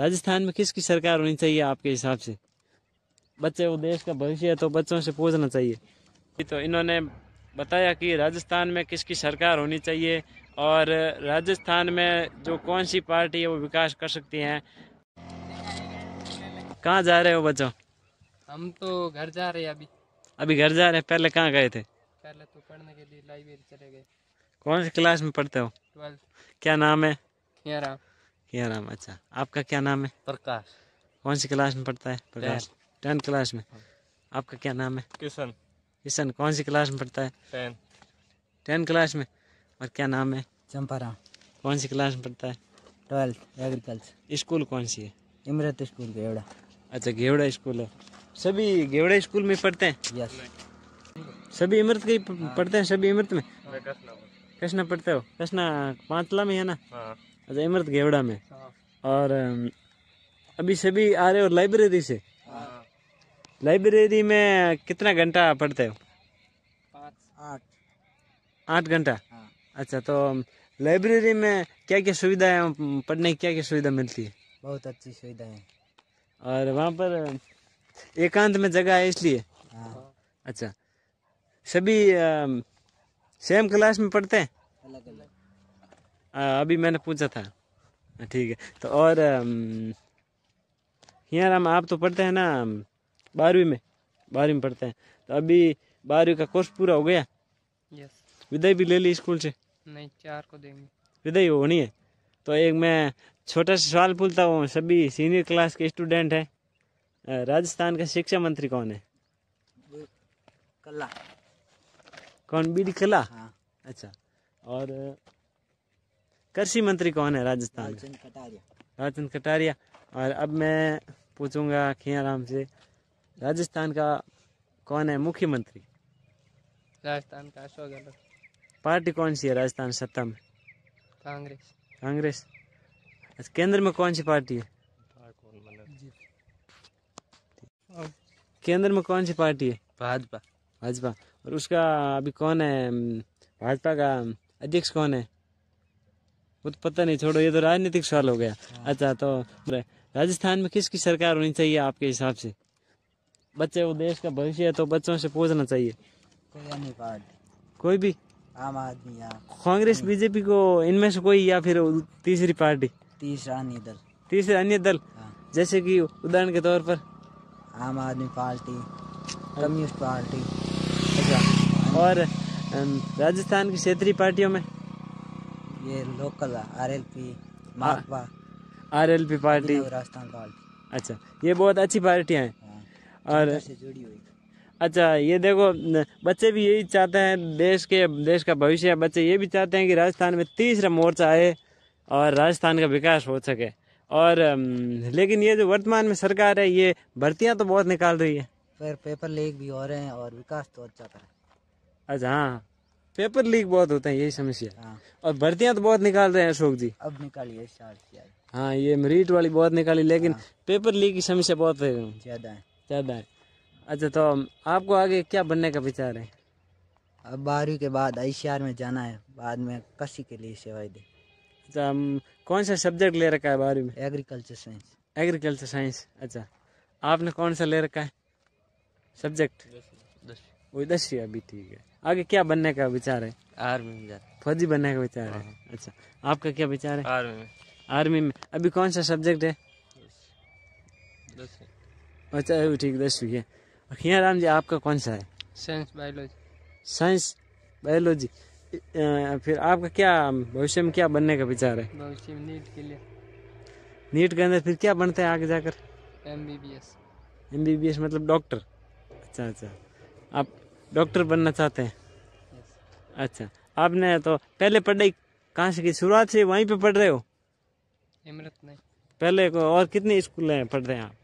राजस्थान में किसकी सरकार होनी चाहिए आपके हिसाब से बच्चे वो देश का भविष्य है तो बच्चों से पूछना चाहिए तो इन्होंने बताया कि राजस्थान में किसकी सरकार होनी चाहिए और राजस्थान में जो कौन सी पार्टी है वो विकास कर सकती है कहाँ जा रहे हो बच्चों हम तो घर जा रहे हैं अभी अभी घर जा रहे हैं पहले कहाँ गए थे पहले तो पढ़ने के लिए लाइब्रेरी चले गए कौन सी क्लास में पढ़ते हो ट्वेल्थ क्या नाम है क्या राम अच्छा आपका क्या नाम है प्रकाश कौन सी क्लास में पढ़ता है प्रकाश टेंथ क्लास में आपका क्या नाम है किशन किशन कौन सी क्लास में पढ़ता है टेन टेन क्लास में और क्या नाम है चंपाराम कौन सी क्लास में पढ़ता है ट्वेल्थ एग्रीकल्चर स्कूल कौन सी है इमरत स्कूल गेवड़ा अच्छा गेवड़ा स्कूल है सभी गेवड़ा स्कूल में पढ़ते हैं यस सभी इमरत के पढ़ते हैं सभी इमरत में हाँ। कृष्णा पढ़ते हो कृष्णा पांचला में है ना हाँ। अच्छा इमरत घेवड़ा में और अभी सभी आ रहे हो लाइब्रेरी से लाइब्रेरी में कितना घंटा पढ़ते हो आठ आठ घंटा हाँ। अच्छा तो लाइब्रेरी में क्या क्या सुविधाएं पढ़ने की क्या क्या सुविधा मिलती है बहुत अच्छी सुविधाएं और वहाँ पर एकांत में जगह है इसलिए हाँ। अच्छा सभी सेम क्लास में पढ़ते हैं अलग अलग अभी मैंने पूछा था ठीक है तो और यहाँ राम आप तो पढ़ते हैं ना बारहवीं में बारहवीं में पढ़ते हैं तो अभी बारहवीं का कोर्स पूरा हो गया यस विदाई भी ले ली स्कूल से नहीं चार को देंगे विदाई होनी है तो एक मैं छोटा सा सवाल पूछता हूँ सभी सीनियर क्लास के स्टूडेंट हैं राजस्थान का शिक्षा मंत्री कौन है कला कौन बी डी कला हाँ। अच्छा और कृषि मंत्री कौन है राजस्थान राजचंद कटारिया और अब मैं पूछूंगा खियाराम से राजस्थान का कौन है मुख्यमंत्री राजस्थान का अशोक गहलोत पार्टी कौन सी है राजस्थान सत्ता में कांग्रेस कांग्रेस अच्छा केंद्र में कौन सी पार्टी है केंद्र में कौन सी पार्टी है भाजपा भाजपा और उसका अभी कौन है भाजपा का अध्यक्ष कौन है वो तो पता नहीं छोड़ो ये तो राजनीतिक सवाल हो गया हाँ। अच्छा तो राजस्थान में किसकी सरकार होनी चाहिए आपके हिसाब से बच्चे वो देश का भविष्य है तो बच्चों से पूछना चाहिए कोई, कोई भी आम आदमी हाँ। कांग्रेस हम्म। बीजेपी को इनमें से कोई या फिर तीसरी पार्टी तीसरा अन्य दल तीसरा अन्य दल हाँ। जैसे कि उदाहरण के तौर पर आम आदमी पार्टी कम्युनिस्ट पार्टी अच्छा और राजस्थान की क्षेत्रीय पार्टियों में ये लोकल आर एल पी माकपा R L P party Rajasthan party अच्छा ये बहुत अच्छी पार्टियाँ हैं और जुड़ी हुई अच्छा ये देखो बच्चे भी यही चाहते हैं देश के देश का भविष्य बच्चे ये भी चाहते हैं कि राजस्थान में तीसरा मोर्चा आए और राजस्थान का विकास हो सके और लेकिन ये जो वर्तमान में सरकार है ये भर्तियां तो बहुत निकाल रही है फिर पेपर लीक भी हो रहे हैं और विकास तो अच्छा कर अच्छा हाँ पेपर लीक बहुत होता है यही समस्या हाँ। और भर्तियां तो बहुत निकाल रहे हैं अशोक जी अब निकाली हाँ ये मरीट वाली बहुत निकाली लेकिन हाँ। पेपर लीक की समस्या बहुत है ज्यादा है ज्यादा है अच्छा तो आपको आगे क्या बनने का विचार है अब बारहवीं के बाद आई में जाना है बाद में कसी के लिए सेवाएं दे अच्छा कौन सा सब्जेक्ट ले रखा है बारहवीं में एग्रीकल्चर साइंस एग्रीकल्चर साइंस अच्छा आपने कौन सा ले रखा है सब्जेक्ट वो दस ही अभी ठीक है आगे क्या बनने का विचार है आर्मी में फौजी बनने का विचार है हाँ। अच्छा आपका क्या विचार है आर्मी में आर्मी में अभी कौन सा सब्जेक्ट है अच्छा अभी ठीक दसवीं है खिया राम जी आपका कौन सा है साइंस बायोलॉजी साइंस बायोलॉजी फिर आपका क्या भविष्य में क्या बनने का विचार है भविष्य में नीट के लिए नीट के अंदर फिर क्या बनता है आगे जाकर M B B S M B B S मतलब डॉक्टर अच्छा अच्छा आप डॉक्टर बनना चाहते हैं अच्छा आपने तो पहले पढ़ाई कहाँ से की शुरुआत से वहीं पे पढ़ रहे हो इमरत नहीं पहले को और कितने स्कूल हैं पढ़ रहे हैं आप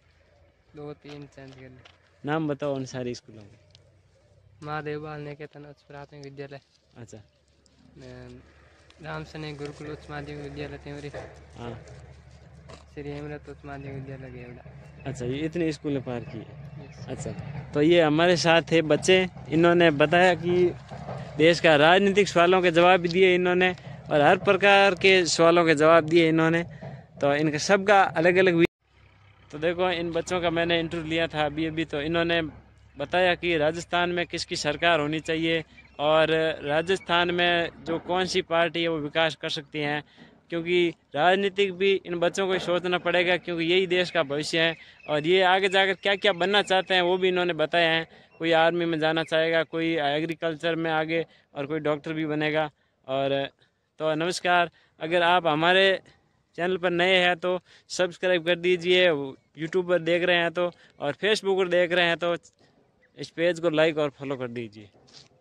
दो तीन चंडीगढ़ नाम बताओ उन सारे स्कूलों के महादेव बाल निकेतन उच्च प्राथमिक विद्यालय अच्छा राम गुरुकुल उच्च माध्यमिक विद्यालय थे हाँ श्री हेमरत उच्च माध्यमिक विद्यालय अच्छा ये इतने स्कूल पार किए अच्छा तो ये हमारे साथ थे बच्चे इन्होंने बताया कि देश का राजनीतिक सवालों के जवाब भी दिए इन्होंने और हर प्रकार के सवालों के जवाब दिए इन्होंने तो इनका सबका अलग अलग तो देखो इन बच्चों का मैंने इंटरव्यू लिया था अभी अभी तो इन्होंने बताया कि राजस्थान में किसकी सरकार होनी चाहिए और राजस्थान में जो कौन सी पार्टी है वो विकास कर सकती हैं क्योंकि राजनीतिक भी इन बच्चों को सोचना पड़ेगा क्योंकि यही देश का भविष्य है और ये आगे जाकर क्या क्या बनना चाहते हैं वो भी इन्होंने बताया है कोई आर्मी में जाना चाहेगा कोई एग्रीकल्चर में आगे और कोई डॉक्टर भी बनेगा और तो नमस्कार अगर आप हमारे चैनल पर नए हैं तो सब्सक्राइब कर दीजिए यूट्यूब पर देख रहे हैं तो और फेसबुक पर देख रहे हैं तो इस पेज को लाइक और फॉलो कर दीजिए